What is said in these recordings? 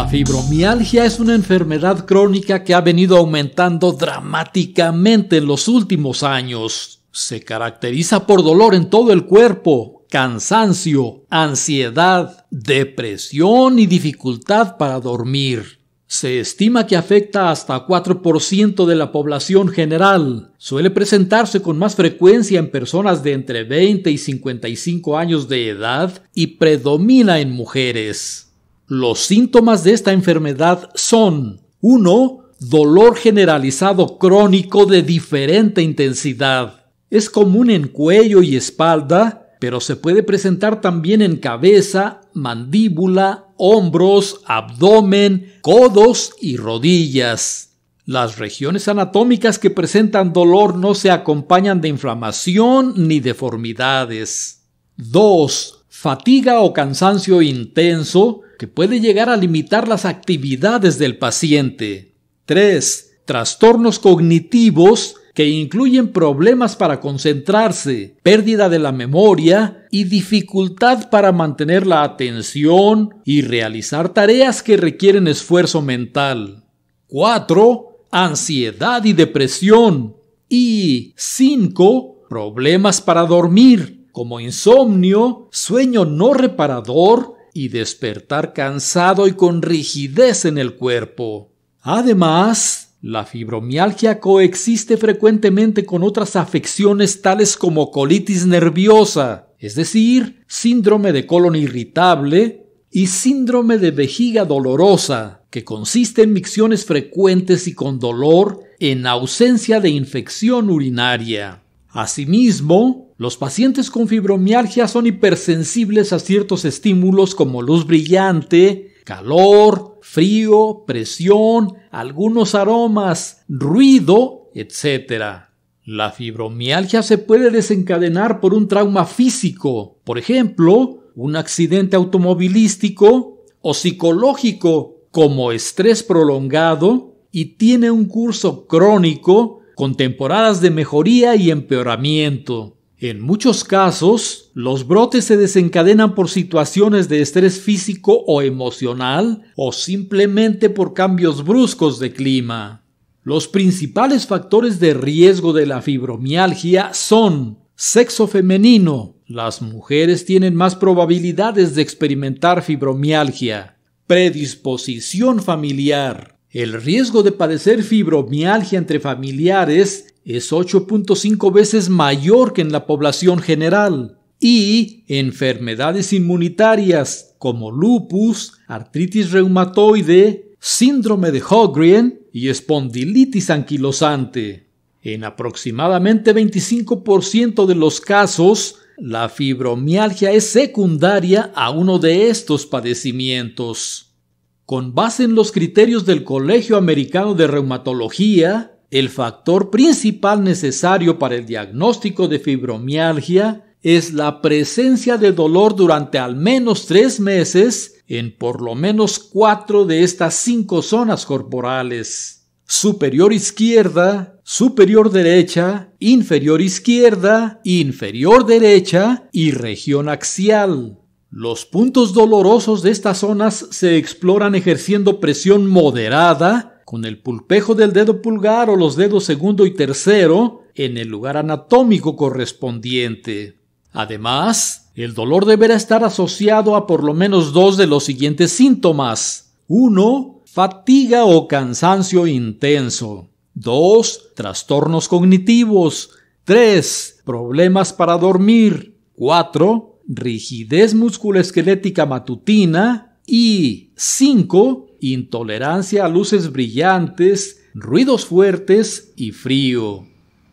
La fibromialgia es una enfermedad crónica que ha venido aumentando dramáticamente en los últimos años. Se caracteriza por dolor en todo el cuerpo, cansancio, ansiedad, depresión y dificultad para dormir. Se estima que afecta hasta 4% de la población general. Suele presentarse con más frecuencia en personas de entre 20 y 55 años de edad y predomina en mujeres. Los síntomas de esta enfermedad son 1. Dolor generalizado crónico de diferente intensidad. Es común en cuello y espalda, pero se puede presentar también en cabeza, mandíbula, hombros, abdomen, codos y rodillas. Las regiones anatómicas que presentan dolor no se acompañan de inflamación ni deformidades. 2. Fatiga o cansancio intenso que puede llegar a limitar las actividades del paciente. 3. Trastornos cognitivos que incluyen problemas para concentrarse, pérdida de la memoria y dificultad para mantener la atención y realizar tareas que requieren esfuerzo mental. 4. Ansiedad y depresión. Y 5. Problemas para dormir, como insomnio, sueño no reparador, y despertar cansado y con rigidez en el cuerpo. Además, la fibromialgia coexiste frecuentemente con otras afecciones tales como colitis nerviosa, es decir, síndrome de colon irritable y síndrome de vejiga dolorosa, que consiste en micciones frecuentes y con dolor en ausencia de infección urinaria. Asimismo, los pacientes con fibromialgia son hipersensibles a ciertos estímulos como luz brillante, calor, frío, presión, algunos aromas, ruido, etc. La fibromialgia se puede desencadenar por un trauma físico, por ejemplo, un accidente automovilístico o psicológico como estrés prolongado y tiene un curso crónico con temporadas de mejoría y empeoramiento. En muchos casos, los brotes se desencadenan por situaciones de estrés físico o emocional o simplemente por cambios bruscos de clima. Los principales factores de riesgo de la fibromialgia son sexo femenino. Las mujeres tienen más probabilidades de experimentar fibromialgia. Predisposición familiar. El riesgo de padecer fibromialgia entre familiares es 8.5 veces mayor que en la población general. Y enfermedades inmunitarias como lupus, artritis reumatoide, síndrome de Hodgkin y espondilitis anquilosante. En aproximadamente 25% de los casos, la fibromialgia es secundaria a uno de estos padecimientos con base en los criterios del Colegio Americano de Reumatología, el factor principal necesario para el diagnóstico de fibromialgia es la presencia de dolor durante al menos tres meses en por lo menos cuatro de estas cinco zonas corporales. Superior izquierda, superior derecha, inferior izquierda, inferior derecha y región axial. Los puntos dolorosos de estas zonas se exploran ejerciendo presión moderada con el pulpejo del dedo pulgar o los dedos segundo y tercero en el lugar anatómico correspondiente. Además, el dolor deberá estar asociado a por lo menos dos de los siguientes síntomas. 1. Fatiga o cansancio intenso. 2. Trastornos cognitivos. 3. Problemas para dormir. 4 rigidez musculoesquelética matutina y 5. Intolerancia a luces brillantes, ruidos fuertes y frío.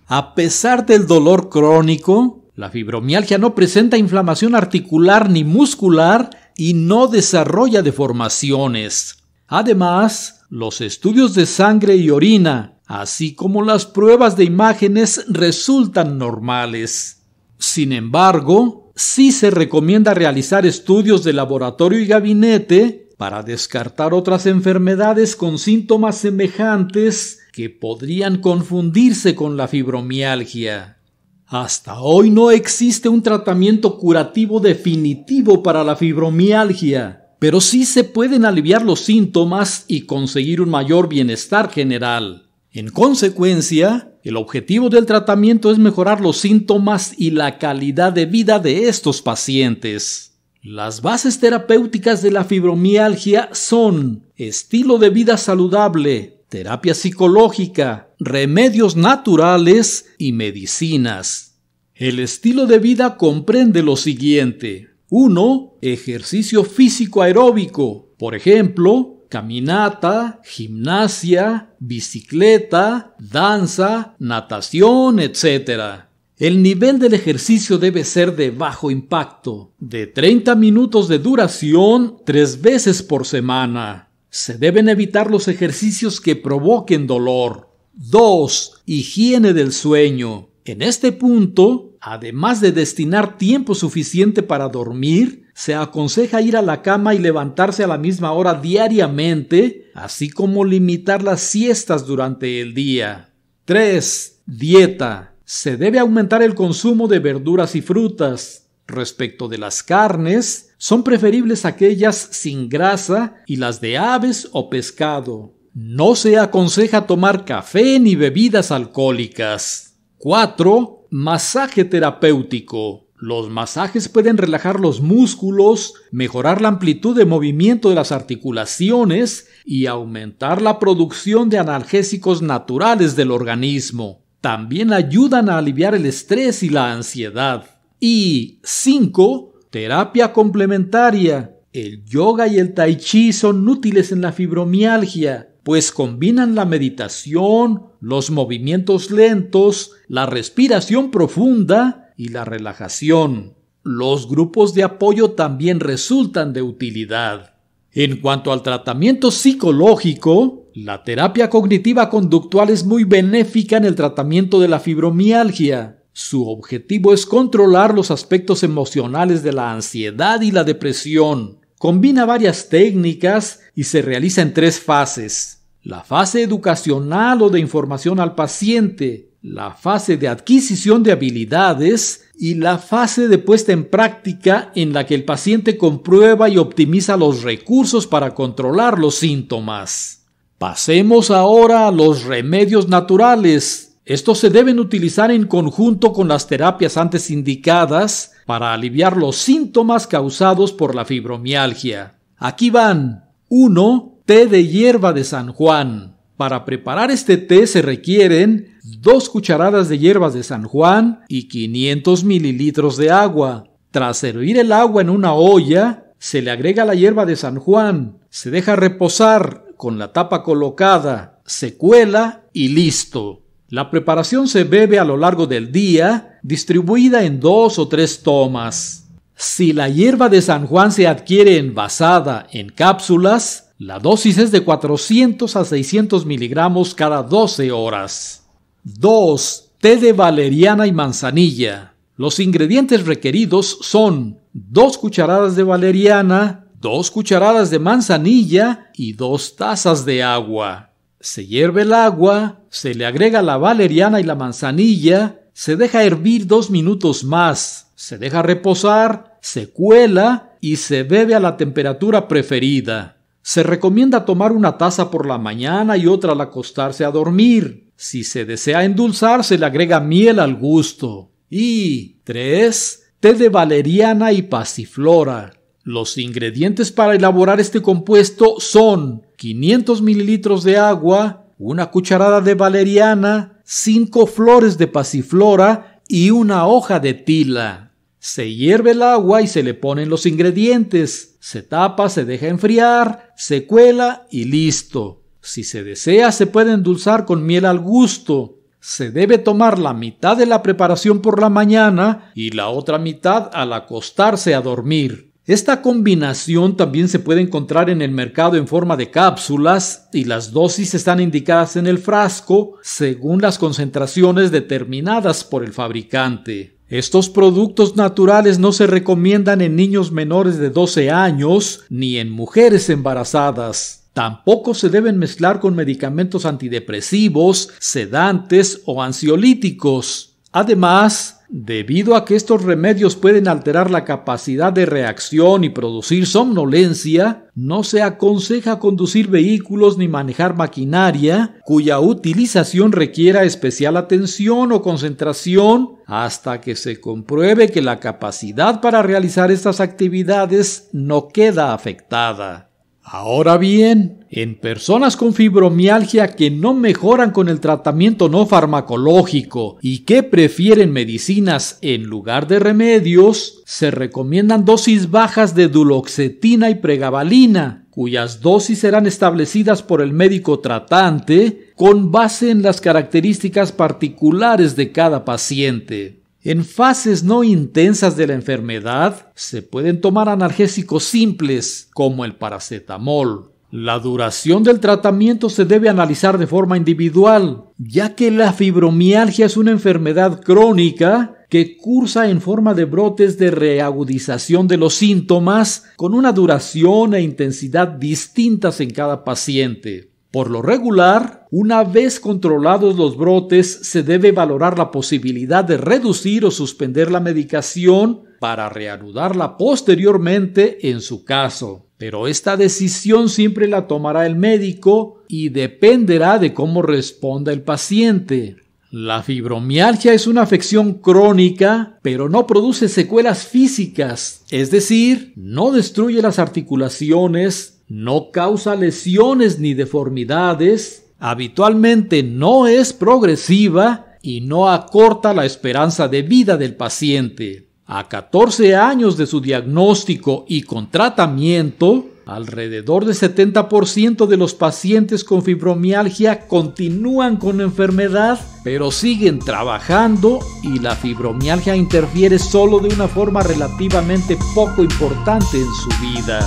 A pesar del dolor crónico, la fibromialgia no presenta inflamación articular ni muscular y no desarrolla deformaciones. Además, los estudios de sangre y orina, así como las pruebas de imágenes, resultan normales. Sin embargo, sí se recomienda realizar estudios de laboratorio y gabinete para descartar otras enfermedades con síntomas semejantes que podrían confundirse con la fibromialgia. Hasta hoy no existe un tratamiento curativo definitivo para la fibromialgia, pero sí se pueden aliviar los síntomas y conseguir un mayor bienestar general. En consecuencia, el objetivo del tratamiento es mejorar los síntomas y la calidad de vida de estos pacientes. Las bases terapéuticas de la fibromialgia son estilo de vida saludable, terapia psicológica, remedios naturales y medicinas. El estilo de vida comprende lo siguiente. 1. Ejercicio físico aeróbico, por ejemplo, caminata, gimnasia, bicicleta, danza, natación, etc. El nivel del ejercicio debe ser de bajo impacto, de 30 minutos de duración tres veces por semana. Se deben evitar los ejercicios que provoquen dolor. 2. Higiene del sueño. En este punto, además de destinar tiempo suficiente para dormir, se aconseja ir a la cama y levantarse a la misma hora diariamente, así como limitar las siestas durante el día. 3. Dieta. Se debe aumentar el consumo de verduras y frutas. Respecto de las carnes, son preferibles aquellas sin grasa y las de aves o pescado. No se aconseja tomar café ni bebidas alcohólicas. 4. Masaje terapéutico. Los masajes pueden relajar los músculos, mejorar la amplitud de movimiento de las articulaciones y aumentar la producción de analgésicos naturales del organismo. También ayudan a aliviar el estrés y la ansiedad. Y 5. Terapia complementaria. El yoga y el tai chi son útiles en la fibromialgia, pues combinan la meditación, los movimientos lentos, la respiración profunda, y la relajación. Los grupos de apoyo también resultan de utilidad. En cuanto al tratamiento psicológico, la terapia cognitiva conductual es muy benéfica en el tratamiento de la fibromialgia. Su objetivo es controlar los aspectos emocionales de la ansiedad y la depresión. Combina varias técnicas y se realiza en tres fases. La fase educacional o de información al paciente, la fase de adquisición de habilidades y la fase de puesta en práctica en la que el paciente comprueba y optimiza los recursos para controlar los síntomas. Pasemos ahora a los remedios naturales. Estos se deben utilizar en conjunto con las terapias antes indicadas para aliviar los síntomas causados por la fibromialgia. Aquí van 1. Té de hierba de San Juan para preparar este té se requieren 2 cucharadas de hierbas de San Juan y 500 mililitros de agua. Tras hervir el agua en una olla, se le agrega la hierba de San Juan, se deja reposar con la tapa colocada, se cuela y listo. La preparación se bebe a lo largo del día, distribuida en dos o tres tomas. Si la hierba de San Juan se adquiere envasada en cápsulas, la dosis es de 400 a 600 miligramos cada 12 horas. 2. Té de valeriana y manzanilla. Los ingredientes requeridos son 2 cucharadas de valeriana, 2 cucharadas de manzanilla y 2 tazas de agua. Se hierve el agua, se le agrega la valeriana y la manzanilla, se deja hervir 2 minutos más, se deja reposar, se cuela y se bebe a la temperatura preferida. Se recomienda tomar una taza por la mañana y otra al acostarse a dormir. Si se desea endulzar, se le agrega miel al gusto. Y 3. Té de valeriana y pasiflora. Los ingredientes para elaborar este compuesto son 500 mililitros de agua, una cucharada de valeriana, 5 flores de pasiflora y una hoja de tila. Se hierve el agua y se le ponen los ingredientes. Se tapa, se deja enfriar, se cuela y listo. Si se desea, se puede endulzar con miel al gusto. Se debe tomar la mitad de la preparación por la mañana y la otra mitad al acostarse a dormir. Esta combinación también se puede encontrar en el mercado en forma de cápsulas y las dosis están indicadas en el frasco según las concentraciones determinadas por el fabricante. Estos productos naturales no se recomiendan en niños menores de 12 años ni en mujeres embarazadas. Tampoco se deben mezclar con medicamentos antidepresivos, sedantes o ansiolíticos. Además, Debido a que estos remedios pueden alterar la capacidad de reacción y producir somnolencia, no se aconseja conducir vehículos ni manejar maquinaria cuya utilización requiera especial atención o concentración hasta que se compruebe que la capacidad para realizar estas actividades no queda afectada. Ahora bien, en personas con fibromialgia que no mejoran con el tratamiento no farmacológico y que prefieren medicinas en lugar de remedios, se recomiendan dosis bajas de duloxetina y pregabalina, cuyas dosis serán establecidas por el médico tratante con base en las características particulares de cada paciente. En fases no intensas de la enfermedad se pueden tomar analgésicos simples como el paracetamol. La duración del tratamiento se debe analizar de forma individual, ya que la fibromialgia es una enfermedad crónica que cursa en forma de brotes de reagudización de los síntomas con una duración e intensidad distintas en cada paciente. Por lo regular, una vez controlados los brotes, se debe valorar la posibilidad de reducir o suspender la medicación para reanudarla posteriormente en su caso. Pero esta decisión siempre la tomará el médico y dependerá de cómo responda el paciente. La fibromialgia es una afección crónica, pero no produce secuelas físicas, es decir, no destruye las articulaciones, no causa lesiones ni deformidades, habitualmente no es progresiva y no acorta la esperanza de vida del paciente. A 14 años de su diagnóstico y con tratamiento, alrededor del 70% de los pacientes con fibromialgia continúan con enfermedad, pero siguen trabajando y la fibromialgia interfiere solo de una forma relativamente poco importante en su vida.